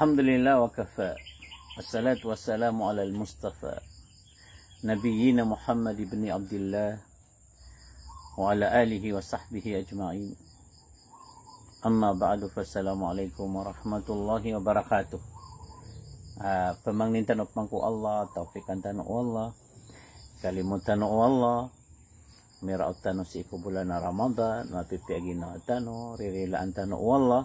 الحمد لله وكفى والصلاة والسلام على المصطفى نبينا محمد بن عبد الله وعلى آله وصحبه أجمعين أما بعد فالسلام عليكم ورحمة الله وبركاته uh, pemangnin tanok mangku Allah taufikan tanok Allah kalimutan Allah miraot tanok si ikubulan na Ramadan napipiagin na tanok ririlaan tanok Allah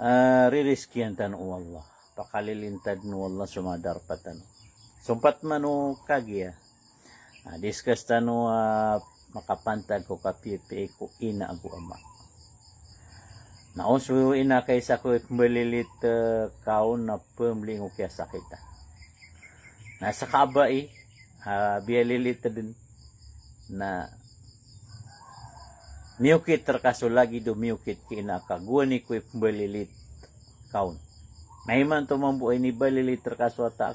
uh, ah, ririskiyan tanu wallah pakalilintad no wallah sumadarpa tanu sumpat manu kagya uh, ah, discuss tanu uh, makapantag ko kapipi ko ina ako ama nauso ina kaysa ko malilit uh, kaon na pumling ko kaya sakita nasa kaba eh uh, Biyalilit din na Miukit lagi do miukit kinaka guani ko belilit kaun. Naiman to mampu ini belilit terkasu e, e, ka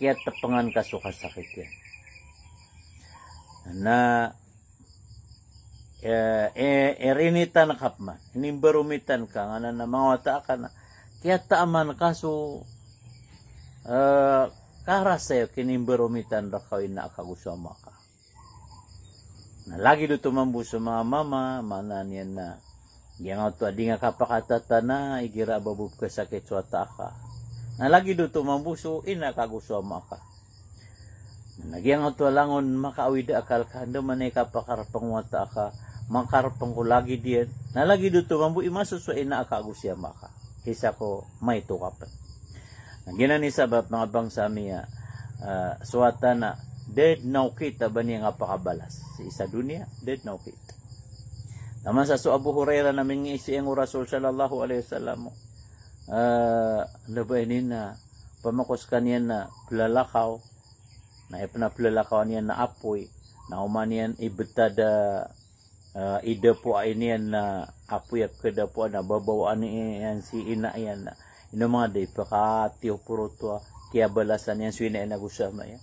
kiat tepengan kasu kaso kasakit yan. Na eh, eh, erinitan Ini Inimbarumitan ka nga na namangwata ka na. taaman kasu eh, karas sa'yo kinimbarumitan ra kawin na ka na lagi do tumambo sa mga mama mananyan na Yang auto adi nga kapakatata na igira babub ka sakit suata Na lagi do tumambuso ina kaguso maka. Nagyang auto langon makaawida akal ka ando man ay kapakarpang wata ka mangkarpang ko lagi diyan. Na lagi do tumambu imaso so ina kagusya maka. hisako ko may tukapan. Ang nah, ginan ni sabab mga bangsa miya uh, eh, suwata na dead now kita, niya nga pakabalas sa isa dunia dead naukita naman sa so Abu Huraira namin nga isiyang Rasul sallallahu alaihi wasallam uh, ano ba ini na pamakos kaniya na plalakaw na ipnaplalakaw niya na apoy na umanian ibetada uh, ida po ini na apoy at kada po na babawaan ni si ina yan na ino mga day pakatiyo puro to kaya balasan yan suina yan nagusama yan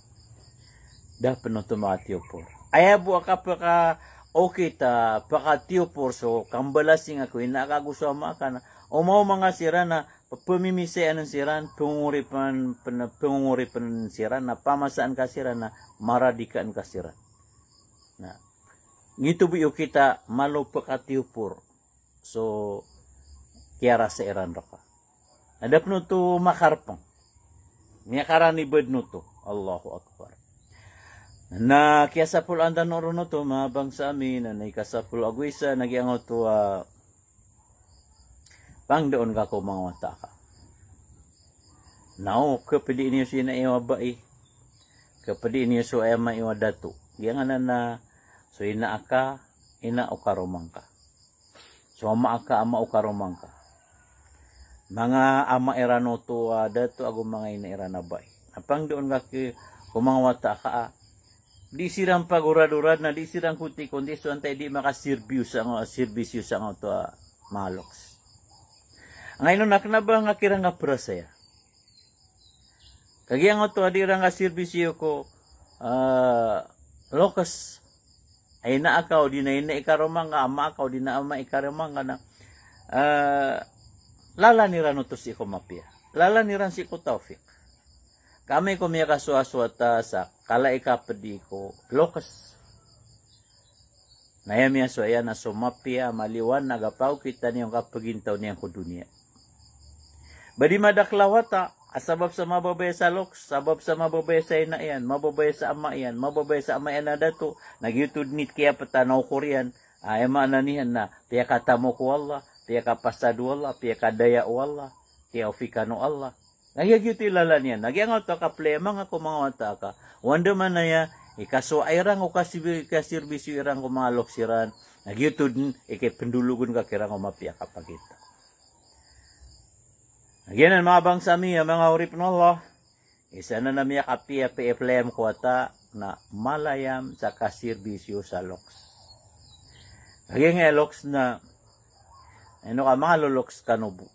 da penotoma tiopor ayabu akapaka okay ta paka tiopor so kambalasing ako inakagusto makan, umaw mga sira na pamimisi anong siran punguripan punguripan siran na pamasaan kasiran, siran na maradikaan ka siran na ngitubiyo kita malo paka tiopor so kiara sa iran raka adap makarpeng, to makarpang niya karani bed Allahu Akbar na kiasapul ang danoro no to mabang sa amin na naikasapul agwisa nagiangot to uh, ah, pang doon ka ko mga wata ka nao kapili niyo siya na iwa bai eh. kapili niyo so ay maiwa dato giangan na na so ina aka ina o karomang ka so ama aka ama o karomang ka mga ama era no to uh, dato ago mga ina era na bai eh. napang doon ka ki kumangwata ka ah di silang pagurad-urad na di silang kuti kundi so antay di makaservyo ah, sa nga servisyo sa nga to ah, maloks ngayon naknaba nga kira nga prasaya kagiyang ah, nga to adira nga servisyo ko uh, lokas ay na akaw di na ina ikarumang nga ama akaw di na ama ikarumang nga na uh, lala ni Ranotos si Ikomapia lala ni Ran si Ikotawfik Kami kumiyaka suaswata sa kalaikapadi ko lokas. Nayamiya suaya na sumapia maliwan nagapaw kita niyong kapagintaw niyang kudunia. Badi madaklawata, asabab sa mababay sa loks, sabab sa mababay sa ina yan, mababay sa ama yan, mababay sa ama yan na dato, nagyutod nit kaya patanaw ko riyan, ay maananihan na, tiya ko Allah, tiya Allah, tiya kadaya Allah, tiya ufikano Allah. Nagyagyuti lala niya. Nagyangaw to ka plema nga kumangaw ta ka. Wanda man na ya, ikaso airang o kasirbisyo irang kumalok siran. Nagyutod, pendulugun ka kirang umapya kapagita. Again, ang mga bangsa miya, mga urip ng Allah, isa na namiya kapiya PFLM kwata na malayam sa kasirbisyo sa loks. Again, nga loks na, ano ka, mga loloks kanubo.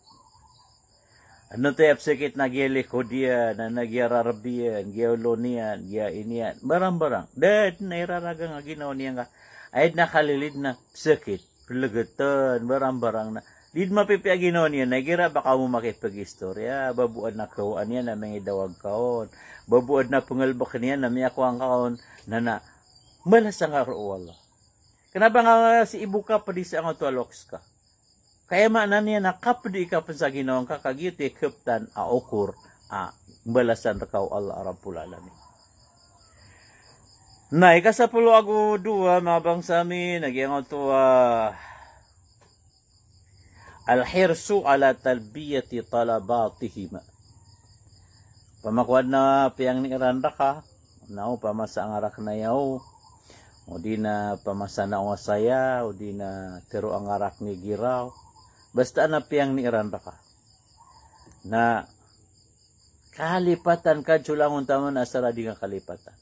Ano tayo apsikit na giya likodian, na nagiya rarabian, giya ulonian, giya inian, barang-barang. Dahil nairaraga nga ginaw niya nga, ay nakalilid na psikit, pilagatan, barang-barang na. Did mapipiagino niya, nagira baka mo makipag-istorya, babuad na kawaan niya na may dawag kaon, babuad na pungalbak niya na may ako ang kaon, na na, malasang nga Allah. Kenapa nga si ibu ka pa di sa ang ka? Kaya maknanya nakapdi ka pa sa ginawa ka kagiti kaptan a okur a balasan ta kau Allah Rabbul Alamin. Na ikasapulo ago dua mabang sa amin nagyangaw to Al-hirsu ala talbiyati talabatihima. Pamakuad na piyang ni Iranda ka, nao pamasa ang arak na yaw, o di na pamasa na saya, o di na tiro ang arak ni Giraw, basta na piyang ni Iran raka na kalipatan ka culangon taman asara di nga kalipatan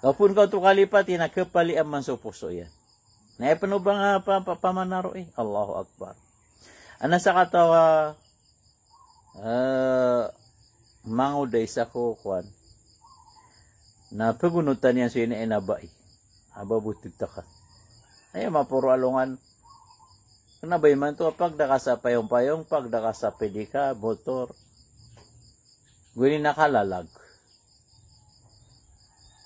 kapun kau tu kalipati na kepali aman so puso ya na ipano apa nga pa, Allah pamanaro eh Allahu Akbar ana sa katawa uh, manguday sa ko kwan na pagunutan niya sa ina inabai Ayo eh? ababutid takat ay mapuro alungan Kanabay man to, pagdaka sa payong-payong, pagdaka sa pedika, motor. Guni nakalalag.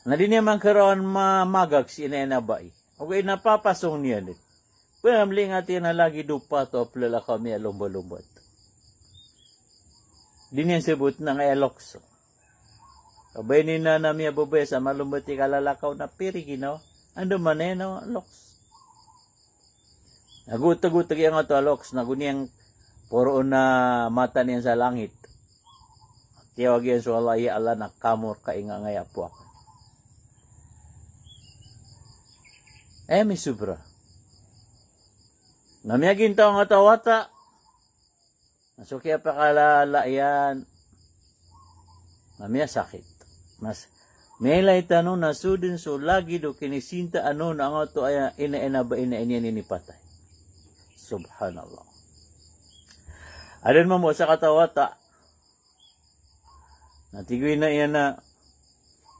Na din naman karoon mamagag si inainabay. Eh. Okay, napapasong niya nit. Pwamling atin na lagi dupa to, plala kami alumbalumbat. Din yan sebut ng elokso. Kabay ni na nami abubay sa malumbati kalalakaw na pirigino. ano man eh, no? Loks. Nagutag-utag yung ato aloks, naguniyang poroon na mata niya sa langit. Tiyawag yan sa Allah, ala na kamur ka inga ngaya po ako. Eh, may subra. Namiyagin tao nga tawata. Masukya pa kalala yan. Namiya sakit. Mas, may lay tanong na sudin so lagi do kinisinta ano na nga to ay ina-ina ba ina-ina ni patay. Subhanallah. Alin mo mo sa katawata, natigwin na iyan na,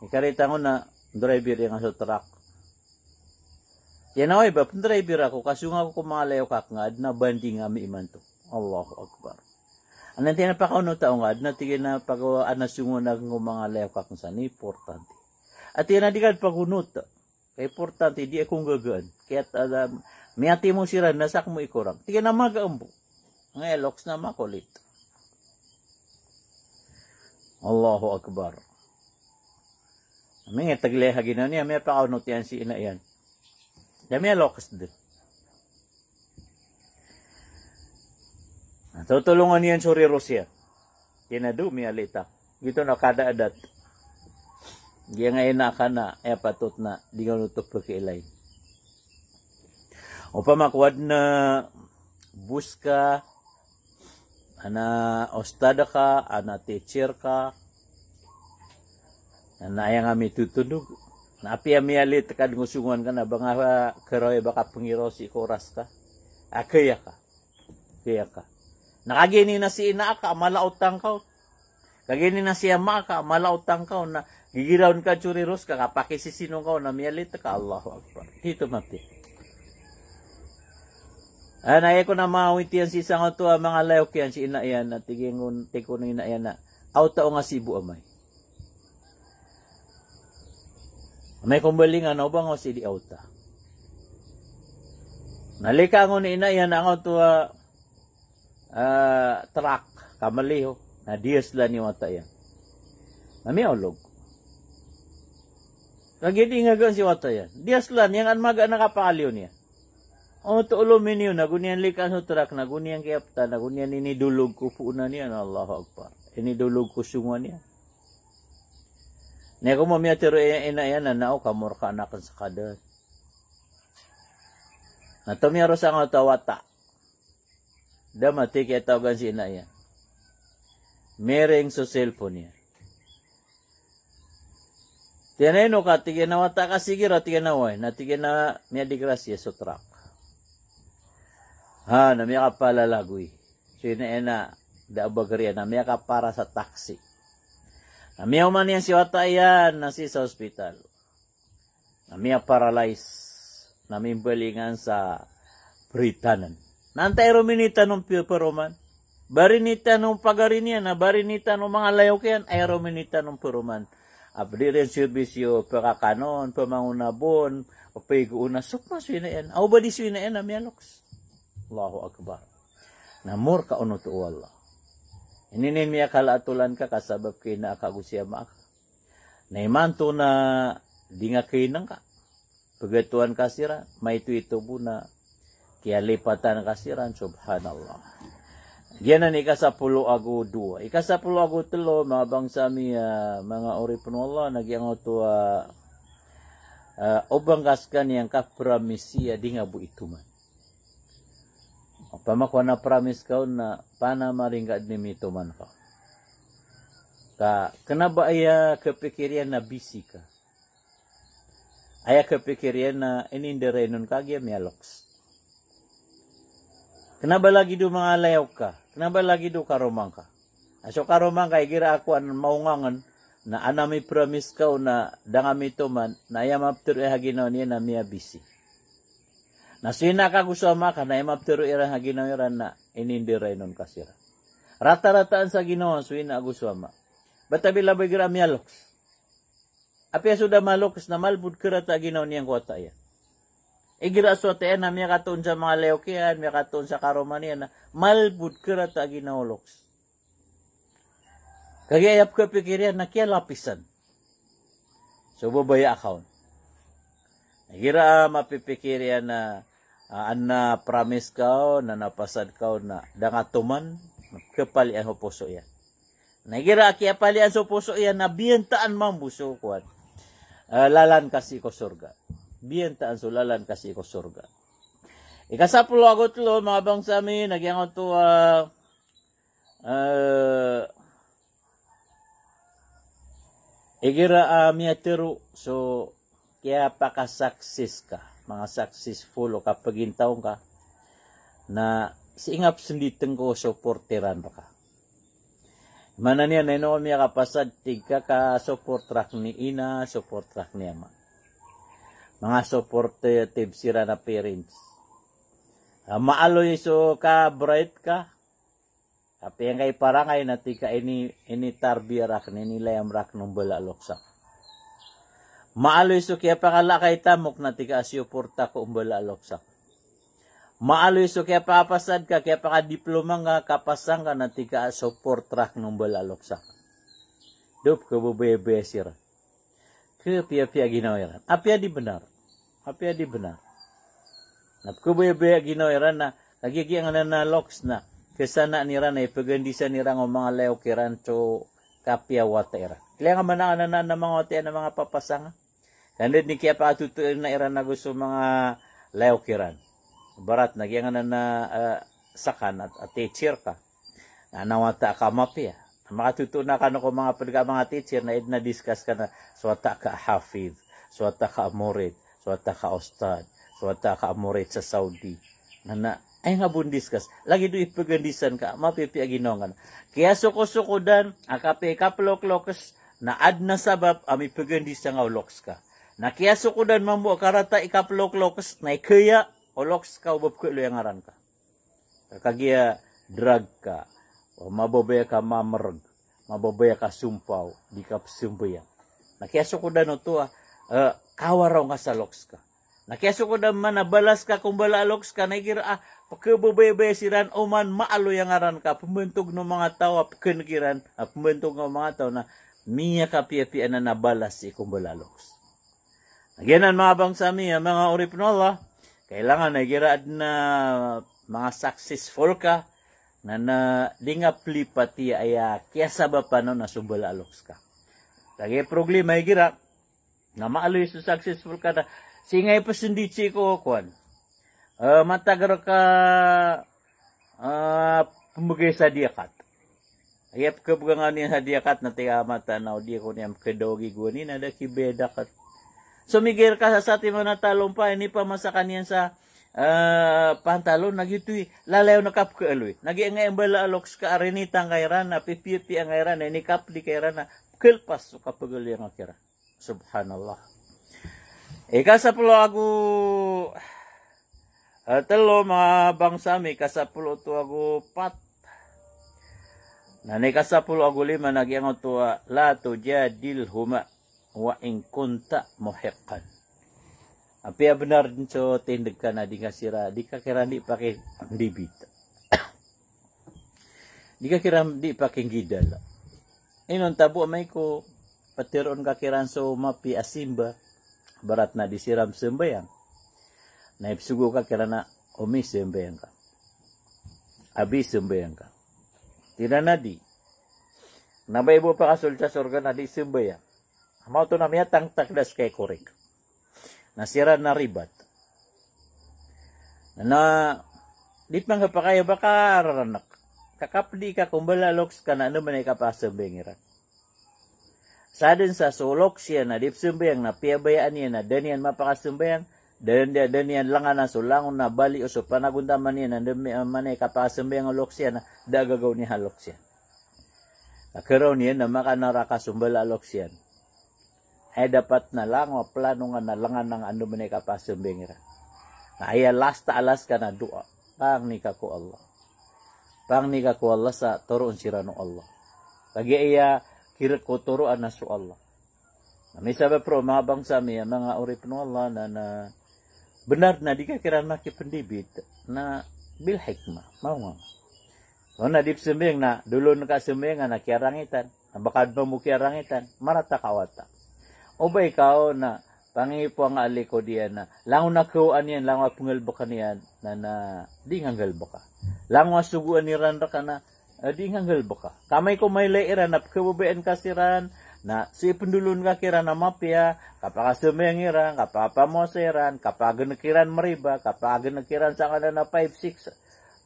ikarita ko na, driver yung sa truck. Yan ako iba, driver ako, kasunga ko kung mga layo kakngad, na banding nga may iman to. Allahu Akbar. Anan tayo napakauno taong ad, natigil na pagawaan na sungunag ng mga layo kakngsan, importante. At yan na di ka pagunot, kaya importante, di akong gagaan. Kaya um, Miati mo sira nasak mo ikurang. Tiga na magaambo. Ang elox na makulit. Allahu Akbar. May nga tagleha gina niya. May pakaunot yan si ina yan. Dami elox din. Tutulungan niyan suri Rusya. Kinadumi alita. Gito na kada adat. Giya nga inaka na, epatot eh, na, di ka nutok pa kailay. upama kuadna na buska ana ostada ka ana teacher ka ana yang kami tutunduk na api ami ali tekan ngusungan kan abang ah keroy baka pengiro si koras ka akaya ka ka nakagini na si ina ka malautang ka kagini na si ama ka malautang ka na gigiraon ka churiros ka kapakisisino ka na mialit ka Allahu akbar dito mati Anay ah, ko na mawintian si isang ato ah, mga layok si ina yan na tigingon ni ina yan na ah. auto nga sibu amay. May kumbalingan ano bang o si di auto. Nalika ko ni ina yan ang auto uh, truck kamaliho na dias la ni wata yan. Namiolog. Nagidi nga gan si wata yan. Dias la an anmaga nakapaliw niya. Untuk ulum ini nagunian likas utrak nagunian kiapta nagunian ini dulu kufuna niya na Akbar. Ini dulu kusungwa niya. Nego mau miya e- ena ina yan na nao kamur ka anak kan sa kadal. Na tumiyaro sa Damati kaya tawagan si ina ya. Mereng so cellphone niya. Tiyanay no ka, tigyan na wata ka sigiro, na way, na tigyan na nah, miya di gracia Ha, namiya ka pala lagoy. Sina ena, eh daabagari na namiya ka para sa taxi. Namiya man yan si Watayan, yan, nasi sa hospital. Namiya paralyzed. Namin balingan sa Britanan. Nantay rominita nung Peruman. Barinita nung pagarinian, na barinita nung mga layaw ay rominita nung Peruman. Abdirin servisyo, perakanon, pamangunabon, o paiguuna, sukma suinayan. Aw ba di suinayan na miyaloks? Allahu akbar. Namur ka ono tu Allah. Ini ni miya kalatulan ka kasabab kina ka gusiya maak. Naimanto na di nga kinang ka. Pagatuan kasira, maitu ito buna. Kaya lipatan kasiran, subhanallah. Eh, Yan ang ikasapulo ago dua. Ikasapulo agu tulo, mga bangsa mi, uh, mga ori Allah, nagyang to uh, uh, obang kaskan yang kapramisya, di nga bu ituman pamakwana promise ka na pana maringga dimito man ka Ka, kenapa ayah kepikirian na busy ka Ayah kepikirian na inindere nun kagia mialoks kenapa lagi do mga layaw ka kenapa lagi do karomang ka aso karomang ka gira ako an maungangan na anami promise ka na dangami to man na ayam after eh niya na mia busy Nasina kagusama kana imaptiro ira nga Ginoo ira na inindiray nun kasira. Rata-rataan sa Ginoo suina agusama. Batabi labay gira mialoks. Apia ya suda maloks na malbud kira ta Ginoo niyang kota iya. Igira so te na miya katon sa mga Leokian, miya katon sa Karomanian na malbud kira ta Ginoo loks. Kagayap ka pikirian na kaya lapisan. So babaya account. Gira mapipikirian na uh, ah, na promise kao na napasad kao na dangatuman kapalian ho puso yan nagira aki apalian so puso yan na biyentaan man buso kuan ah, lalan kasi ko surga biyentaan so lalan kasi ko surga ikasapulo agot lo mga bang sa amin nagyangon to uh, uh, Igira uh, miya So, kaya pakasaksis ka mga successful o kapag intaon ka na siingap sunditeng ko supporteran ka. Manan yan, ino kami kapasad, tigka ka support track ni ina, support track ni ama. Mga supportive sira na parents. Uh, ah, maalo yung so ka bright ka. Kapiyang kay parangay na tika ini ini tarbiya rak ni nilayam rak nung balaloksak. Maaloy so kaya pakala kay tamok na tigaas yo porta ko umbala aloksak. Maaloy so kaya papasad ka kaya paka diploma nga kapasang ka na tigaas yo portra ng umbala aloksak. Dup, ko bubebe sira. Kaya pia-pia ginawiran. di benar. Apia di benar. Napkubebe ginawiran na nagigiang na na loks na kesana nira na ipagandisan nira ng mga leokiran to kapia watera. Kailangan man na na mga ote mga papasanga. Kanid ni kaya paatutuin na iran na gusto mga leokiran. Barat, nagyangan na na uh, sakan at, at teacher ka. Na Nanawata ka mapya. Ah. Makatutuon na ka no kung mga pagka mga teacher na na-discuss ka na swata ka hafid, swata ka amurit, swata ka ostad, swata ka amurit sa Saudi. Na na, ay nga bun discuss. Lagi do ipagandisan ka, mapipiaginongan. Kaya suko-suko dan, akape kaplok-lokas, na ad na sabab, amipagandisan nga uloks ka. Nakiya suko dan mambo karata ikaplok ya. oh, lokas ya, oh, ah, eh, ah, ah, nah, na ikaya o lokas ka ubab ko ilo yung aran ka. Kagiya drug ka o ka mamarag mababaya ka sumpau di kap sumbaya. Nakiya suko dan o ah, uh, kawaraw nga sa lokas ka. Nakiya suko dan manabalas ka kumbala lokas ka na ikira ah, pagkababaya siran o man maalo yung aran ka pumintog ng mga tao at kinikiran at mga na miya ka piya-piya na nabalas si Again, ang mga bangsami, ang mga oripnola, kailangan girad na mga successful ka na na di nga ay ah, kesa ba pa no nasubal aloks ka. Kaya problema ay gira na maaloy sa successful ka na singay pa sundichi ko kwan. Uh, ah, matagaro ka uh, ah, pumagay sa diakat. Ayap ka nga niya sa diakat na tiamata na o di ko niyam kadogi ni na da kibeda kat Sumigir ka sa sati mo na talong pa, ini pa masa kanyan sa uh, pantalon, nagyutoy, lalayo na kap ka aloy. Nagiangay ang bala aloks ka arinita ang kairan na, pipiyuti ang kairan na, di kairan na, kilpas o kapagali ang kairan. Subhanallah. Ika sa pulo ako, uh, ah, talo mga bangsami, kasapulo to ako pat, Nanay kasapulo agulim managyangot to ah, lato jadil huma. wa in kunta muhiqqan apa yang benar dicho tindakan adi ngasira di kakiran di pakai dibit di kakiran di pakai gidal ini tabu mai ko petiron kakiran so mapi asimba berat na disiram sembayang naib sugu kakiran omi sembayang ka abi sembayang ka tidak nadi Nabi ibu pakasul ca surga nadi sembayang Amao to na miya tang takdas kay korek. Nasira na ribat. Na dit man pa kayo baka raranak. Kakapdi ka kumbala loks ka na ano man ay kapasabing irak. Sadin sa sulok siya na sumbayang na piyabayaan niya na danian mapakasumbayang dan dia danian langa na sulangon na bali o so panagundaman niya na dami ah, man ay kapasumbayang lok siya na dagagaw ni halok siya. Nakaraw niya na makanaraka sumbala lok ay dapat na lang maplano nga nalangan ng ano man kapasumbingira. Na ay iya alas ta alas ka na dua. Pang ni ko Allah. Pang ni ko Allah sa toro sira no Allah. Lagi iya kirat ko turoan na Allah. Na may sabi pro mga bangsa miya, mga urip no Allah na, na benar na di ka kiran makipendibit na bil hikmah. Mau nga. So oh, na dip sembing na dulo na ka sembing na kiarangitan. Bakad mo mo kiarangitan. Marata kawata. O ba ikaw na pangipo ang aliko diyan na lang na kuan yan, lango pungalba ka niyan na na di nga galba ka. Lango suguan ni randa ka na eh, di nga galba ka. Kamay ko may lairan na kababayan kasiran na si pendulun ka kira na mapya kapakasumeng iran kapapamoseran kapaganakiran mariba kapaganakiran sa kanan na 5-6 ano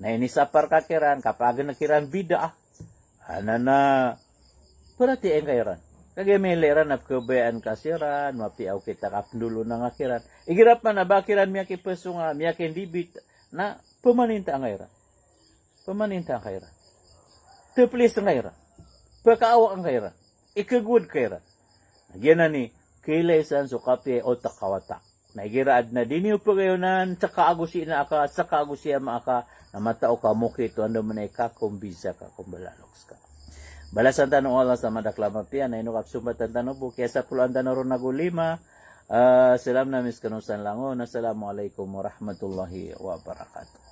na inisapar ka kiran kapaganakiran bida ana na perhatiin kairan Kagamiliran at kubayaan kasiran, mapiaw kita kapnulo ng akiran. Igirap man na bakiran miya kipeso nga, miya kindibit na pumaninta ang airan. Pumaninta ang airan. Tuplis ang airan. Pakaawa ang airan. Ikagud kairan. Nagyan ni, kilaisan so kape o takawatak. Naigiraad na diniw po kayo nan, sa kaagusi na aka, sa kaagusi ama aka, na matao ka mukito, ando man ay kakumbisa ka, kumbalaloks ka. balasan tanong Allah sama dak lama pian na inukap sumbat tan tanong buki asa pulo ang tanong ron nagulima uh, eh, salam na miskanusan langon assalamualaikum warahmatullahi wabarakatuh